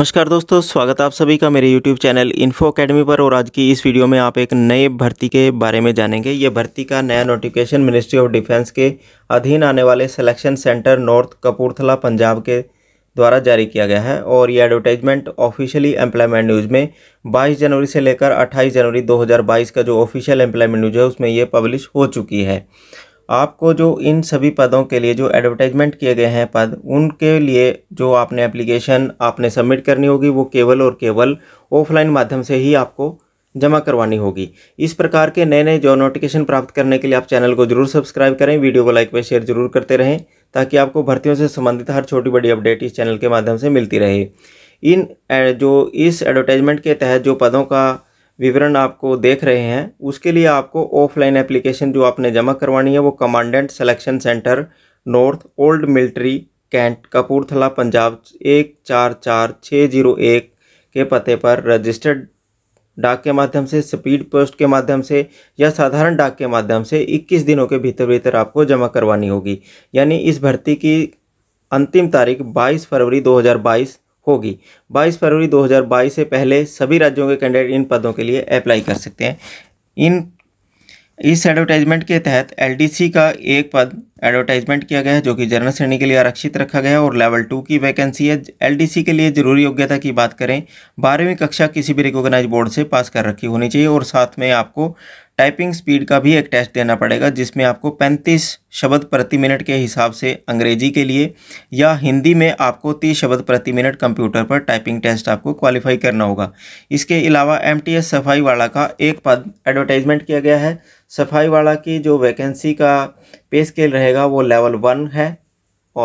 नमस्कार दोस्तों स्वागत आप सभी का मेरे YouTube चैनल इन्फो अकेडमी पर और आज की इस वीडियो में आप एक नए भर्ती के बारे में जानेंगे ये भर्ती का नया नोटिफिकेशन मिनिस्ट्री ऑफ डिफेंस के अधीन आने वाले selection centre north Kapurthala Punjab के द्वारा जारी किया गया है और ये एडवर्टाइजमेंट ऑफिशियली एम्प्लॉयमेंट न्यूज़ में 22 जनवरी से लेकर 28 जनवरी 2022 का जो ऑफिशियल एम्प्लॉयमेंट न्यूज़ है उसमें ये पब्लिश हो चुकी है आपको जो इन सभी पदों के लिए जो एडवर्टाइजमेंट किए गए हैं पद उनके लिए जो आपने एप्लीकेशन आपने सबमिट करनी होगी वो केवल और केवल ऑफलाइन माध्यम से ही आपको जमा करवानी होगी इस प्रकार के नए नए जो नोटिफिकेशन प्राप्त करने के लिए आप चैनल को जरूर सब्सक्राइब करें वीडियो को लाइक व शेयर जरूर करते रहें ताकि आपको भर्तियों से संबंधित हर छोटी बड़ी अपडेट इस चैनल के माध्यम से मिलती रहे इन जो इस एडवर्टाइजमेंट के तहत जो पदों का विवरण आपको देख रहे हैं उसके लिए आपको ऑफलाइन एप्लीकेशन जो आपने जमा करवानी है वो commandant selection centre north old military cantt Kapurthala Punjab एक चार चार छः जीरो एक के पते पर रजिस्टर्ड डाक के माध्यम से स्पीड पोस्ट के माध्यम से या साधारण डाक के माध्यम से 21 दिनों के भीतर भीतर आपको जमा करवानी होगी यानी इस भर्ती की अंतिम तारीख 22 फरवरी 2022 होगी 22 फरवरी 2022 से पहले सभी राज्यों के कैंडिडेट इन पदों के लिए अप्लाई कर सकते हैं इन इस एडवर्टाइजमेंट के तहत एलडीसी का एक पद एडवर्टाइजमेंट किया गया है जो कि जनरल श्रेणी के लिए आरक्षित रखा गया है और लेवल टू की वैकेंसी है एलडीसी के लिए जरूरी योग्यता की बात करें बारहवीं कक्षा किसी भी रिकॉग्नाइज बोर्ड से पास कर रखी होनी चाहिए और साथ में आपको टाइपिंग स्पीड का भी एक टेस्ट देना पड़ेगा जिसमें आपको 35 शब्द प्रति मिनट के हिसाब से अंग्रेजी के लिए या हिंदी में आपको 30 शब्द प्रति मिनट कंप्यूटर पर टाइपिंग टेस्ट आपको क्वालिफाई करना होगा इसके अलावा एम सफाई वाला का एक पद एडवर्टाइजमेंट किया गया है सफाई वाला की जो वैकेंसी का पे स्केल रहेगा वो लेवल वन है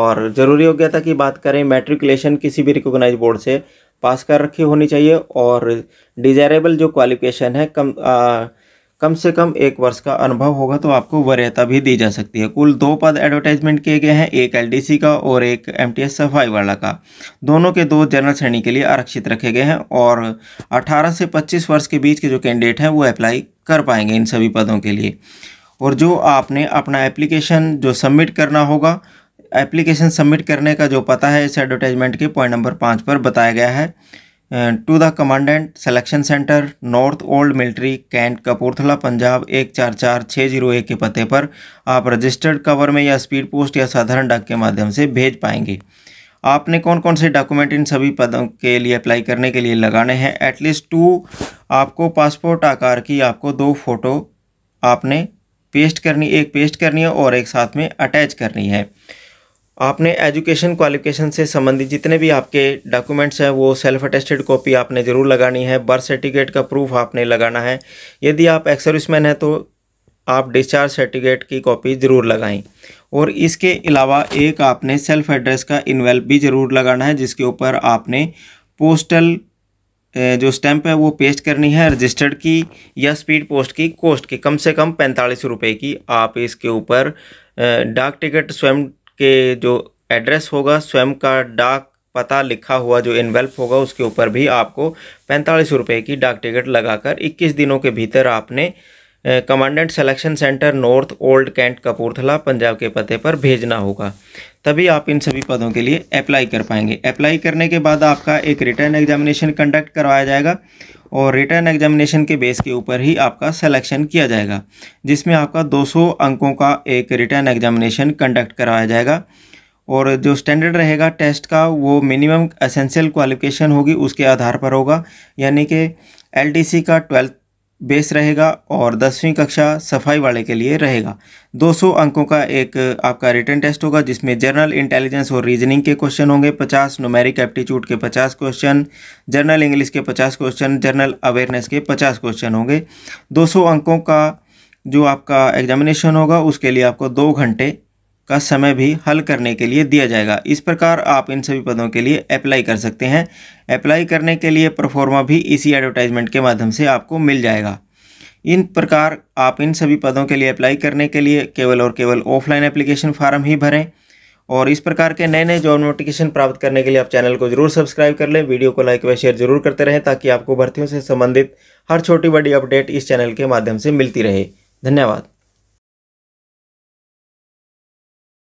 और ज़रूरी योग्यता की बात करें मेट्रिकुलेशन किसी भी रिकोगनाइज बोर्ड से पास कर रखी होनी चाहिए और डिज़ायरेबल जो क्वालिफिकेशन है कम आ, कम से कम एक वर्ष का अनुभव होगा तो आपको वरीयता भी दी जा सकती है कुल दो पद एडवर्टाइजमेंट किए गए हैं एक एलडीसी का और एक एमटीएस सफाई वाला का दोनों के दो जनरल श्रेणी के लिए आरक्षित रखे गए हैं और 18 से 25 वर्ष के बीच के जो कैंडिडेट हैं वो अप्लाई कर पाएंगे इन सभी पदों के लिए और जो आपने अपना एप्लीकेशन जो सबमिट करना होगा एप्लीकेशन सबमिट करने का जो पता है इस एडवर्टाइजमेंट के पॉइंट नंबर पाँच पर बताया गया है to the commandant selection centre north old military cantt Kapurthala Punjab एक चार चार छः जीरो एक के पते पर आप रजिस्टर्ड कवर में या स्पीड पोस्ट या साधारण डाक के माध्यम से भेज पाएंगे आपने कौन कौन से डॉक्यूमेंट इन सभी पदों के लिए अप्लाई करने के लिए लगाने हैं एटलीस्ट टू आपको पासपोर्ट आकार की आपको दो फ़ोटो आपने पेस्ट करनी एक पेस्ट करनी है और एक साथ में अटैच करनी है आपने एजुकेशन क्वालिफिकेशन से संबंधित जितने भी आपके डॉक्यूमेंट्स हैं वो सेल्फ अटेस्टेड कॉपी आपने ज़रूर लगानी है बर्थ सर्टिफिकेट का प्रूफ आपने लगाना है यदि आप एक्स सर्विसमैन हैं तो आप डिस्चार्ज सर्टिफिकेट की कॉपी ज़रूर लगाएं और इसके अलावा एक आपने सेल्फ एड्रेस का इनवेल्प भी ज़रूर लगाना है जिसके ऊपर आपने पोस्टल जो स्टैंप है वो पेस्ट करनी है रजिस्टर्ड की या स्पीड पोस्ट की कॉस्ट की कम से कम पैंतालीस रुपये की आप इसके ऊपर डाक टिकट स्वयं के जो एड्रेस होगा स्वयं का डाक पता लिखा हुआ जो इन्वेल्प होगा उसके ऊपर भी आपको पैंतालीस रुपये की डाक टिकट लगाकर इक्कीस दिनों के भीतर आपने commandant selection centre north old cantt Kapurthala Punjab के पते पर भेजना होगा तभी आप इन सभी पदों के लिए अप्लाई कर पाएंगे अप्लाई करने के बाद आपका एक रिटर्न एग्जामिनेशन कंडक्ट करवाया जाएगा और रिटर्न एग्जामिनेशन के बेस के ऊपर ही आपका सिलेक्शन किया जाएगा जिसमें आपका 200 अंकों का एक रिटर्न एग्जामिनेशन कंडक्ट करवाया जाएगा और जो स्टैंडर्ड रहेगा टेस्ट का वो मिनिमम एसेंशियल क्वालिफिकेशन होगी उसके आधार पर होगा यानी कि एल का ट्वेल्थ बेस रहेगा और दसवीं कक्षा सफाई वाले के लिए रहेगा 200 अंकों का एक आपका रिटर्न टेस्ट होगा जिसमें जनरल इंटेलिजेंस और रीजनिंग के क्वेश्चन होंगे 50 नोमेरिक एप्टीट्यूड के 50 क्वेश्चन जनरल इंग्लिश के 50 क्वेश्चन जनरल अवेयरनेस के 50 क्वेश्चन होंगे 200 अंकों का जो आपका एग्जामिनेशन होगा उसके लिए आपको दो घंटे का समय भी हल करने के लिए दिया जाएगा इस प्रकार आप इन सभी पदों के लिए अप्लाई कर सकते हैं अप्लाई करने के लिए परफॉर्मा भी इसी एडवर्टाइजमेंट के माध्यम से आपको मिल जाएगा इन प्रकार आप इन सभी पदों के लिए अप्लाई करने के लिए केवल और केवल ऑफलाइन एप्लीकेशन फार्म ही भरें और इस प्रकार के नए नए जॉब नोटिफिकेशन प्राप्त करने के लिए आप चैनल को जरूर सब्सक्राइब कर लें वीडियो को लाइक व शेयर जरूर करते रहें ताकि आपको भर्तियों से संबंधित हर छोटी बड़ी अपडेट इस चैनल के माध्यम से मिलती रहे धन्यवाद